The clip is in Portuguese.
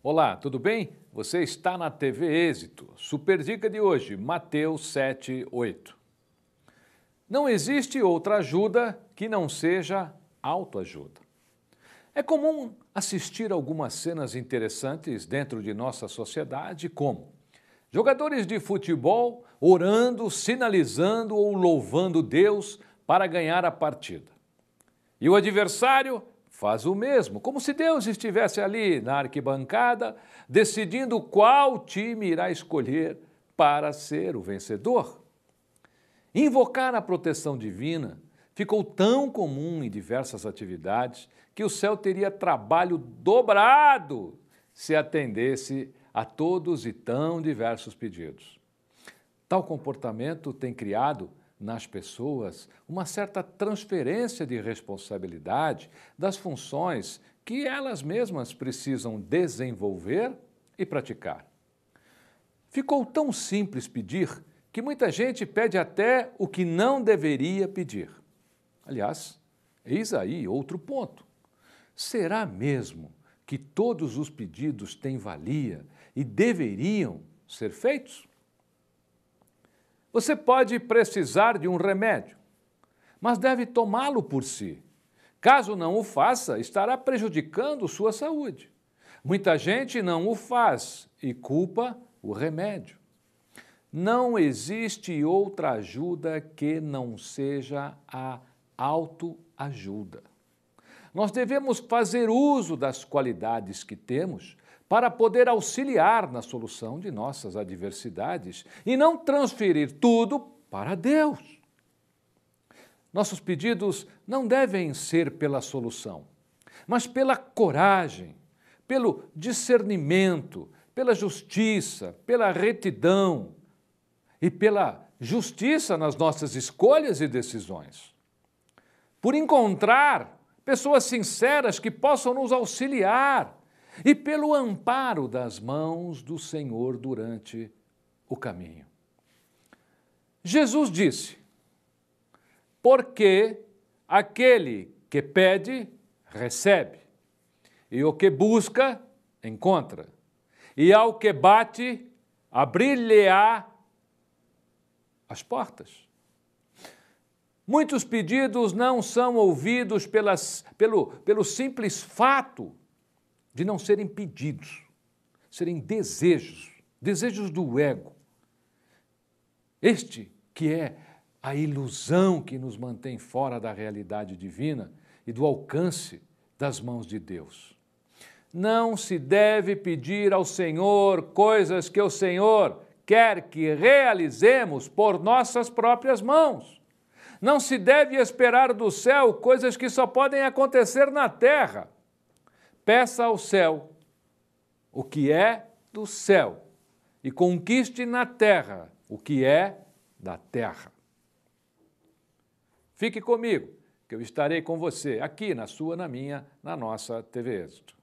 Olá, tudo bem? Você está na TV Êxito. Super dica de hoje, Mateus 8. Não existe outra ajuda que não seja autoajuda. É comum assistir algumas cenas interessantes dentro de nossa sociedade, como jogadores de futebol orando, sinalizando ou louvando Deus para ganhar a partida. E o adversário faz o mesmo, como se Deus estivesse ali na arquibancada decidindo qual time irá escolher para ser o vencedor. Invocar a proteção divina ficou tão comum em diversas atividades que o céu teria trabalho dobrado se atendesse a todos e tão diversos pedidos. Tal comportamento tem criado nas pessoas uma certa transferência de responsabilidade das funções que elas mesmas precisam desenvolver e praticar. Ficou tão simples pedir que muita gente pede até o que não deveria pedir. Aliás, eis aí outro ponto. Será mesmo que todos os pedidos têm valia e deveriam ser feitos? Você pode precisar de um remédio, mas deve tomá-lo por si. Caso não o faça, estará prejudicando sua saúde. Muita gente não o faz e culpa o remédio. Não existe outra ajuda que não seja a autoajuda. Nós devemos fazer uso das qualidades que temos para poder auxiliar na solução de nossas adversidades e não transferir tudo para Deus. Nossos pedidos não devem ser pela solução, mas pela coragem, pelo discernimento, pela justiça, pela retidão e pela justiça nas nossas escolhas e decisões. Por encontrar pessoas sinceras que possam nos auxiliar e pelo amparo das mãos do Senhor durante o caminho. Jesus disse: Porque aquele que pede, recebe, e o que busca, encontra, e ao que bate, abrir-lhe-á as portas. Muitos pedidos não são ouvidos pelas, pelo, pelo simples fato de não serem pedidos, serem desejos, desejos do ego. Este que é a ilusão que nos mantém fora da realidade divina e do alcance das mãos de Deus. Não se deve pedir ao Senhor coisas que o Senhor quer que realizemos por nossas próprias mãos. Não se deve esperar do céu coisas que só podem acontecer na terra peça ao céu o que é do céu e conquiste na terra o que é da terra. Fique comigo, que eu estarei com você aqui na sua, na minha, na nossa TV Êxito.